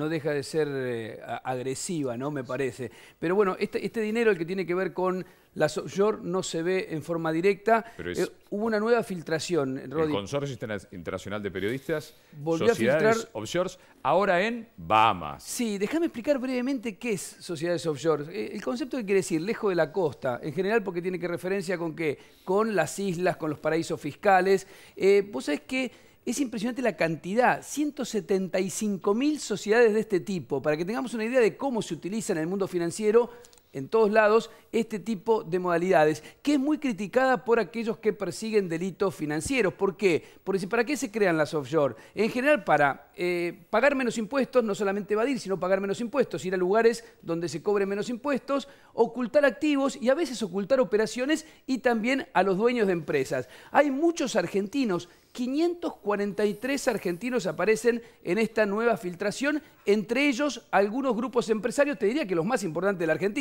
no deja de ser eh, agresiva, ¿no? Me parece. Pero bueno, este, este, dinero, el que tiene que ver con las offshore, no se ve en forma directa. Pero eh, hubo una nueva filtración, Rodri. El Consorcio Internacional de Periodistas, volvió a filtrar... ahora en Bahamas. Sí, déjame explicar brevemente qué es Sociedades Offshore. Eh, el concepto que quiere decir, lejos de la costa, en general porque tiene que referencia con qué? Con las islas, con los paraísos fiscales. Vos sabés que es impresionante la cantidad, 175.000 sociedades de este tipo, para que tengamos una idea de cómo se utiliza en el mundo financiero en todos lados este tipo de modalidades, que es muy criticada por aquellos que persiguen delitos financieros. ¿Por qué? Porque ¿para qué se crean las offshore? En general para eh, pagar menos impuestos, no solamente evadir, sino pagar menos impuestos, ir a lugares donde se cobren menos impuestos, ocultar activos y a veces ocultar operaciones y también a los dueños de empresas. Hay muchos argentinos 543 argentinos aparecen en esta nueva filtración, entre ellos algunos grupos empresarios, te diría que los más importantes de la Argentina.